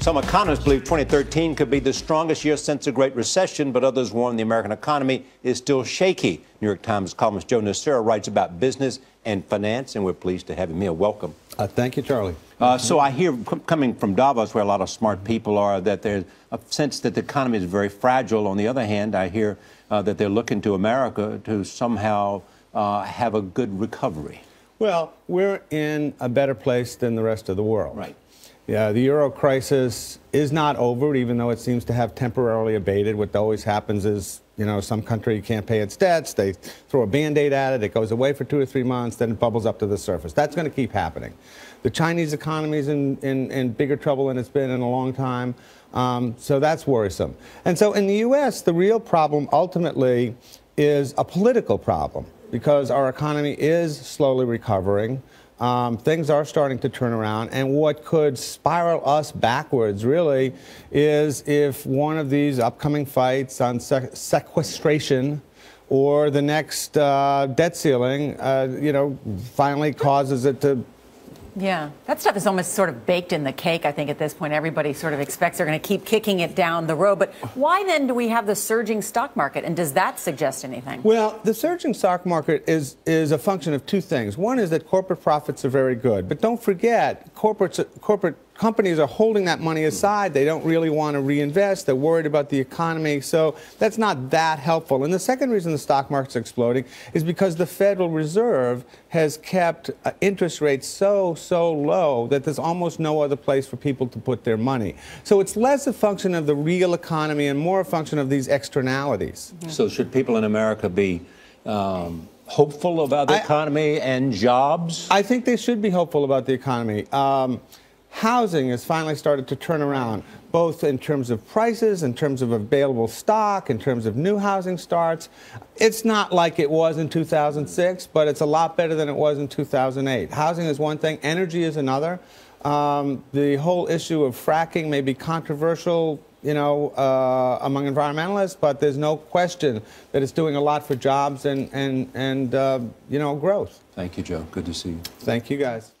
Some economists believe 2013 could be the strongest year since the Great Recession, but others warn the American economy is still shaky. New York Times columnist Joe Nocera writes about business and finance, and we're pleased to have him here. Welcome. Uh, thank you, Charlie. Uh, so I hear coming from Davos, where a lot of smart people are, that there's a sense that the economy is very fragile. On the other hand, I hear uh, that they're looking to America to somehow uh, have a good recovery. Well, we're in a better place than the rest of the world. Right. Yeah, the euro crisis is not over, even though it seems to have temporarily abated. What always happens is, you know, some country can't pay its debts. They throw a band aid at it. It goes away for two or three months, then it bubbles up to the surface. That's going to keep happening. The Chinese economy is in, in, in bigger trouble than it's been in a long time. Um, so that's worrisome. And so in the U.S., the real problem ultimately is a political problem because our economy is slowly recovering. Um, things are starting to turn around. And what could spiral us backwards, really, is if one of these upcoming fights on se sequestration or the next uh, debt ceiling, uh, you know, finally causes it to yeah, that stuff is almost sort of baked in the cake, I think, at this point. Everybody sort of expects they're going to keep kicking it down the road. But why then do we have the surging stock market? And does that suggest anything? Well, the surging stock market is, is a function of two things. One is that corporate profits are very good. But don't forget, corporate, corporate companies are holding that money hmm. aside. They don't really want to reinvest. They're worried about the economy. So that's not that helpful. And the second reason the stock market's exploding is because the Federal Reserve has kept uh, interest rates so, so low that there's almost no other place for people to put their money. So it's less a function of the real economy and more a function of these externalities. Mm -hmm. So should people in America be um, hopeful about the I, economy and jobs? I think they should be hopeful about the economy. Um, housing has finally started to turn around, both in terms of prices, in terms of available stock, in terms of new housing starts. It's not like it was in 2006, but it's a lot better than it was in 2008. Housing is one thing, energy is another. Um, the whole issue of fracking may be controversial, you know, uh, among environmentalists, but there's no question that it's doing a lot for jobs and, and, and uh, you know, growth. Thank you, Joe. Good to see you. Thank you, guys.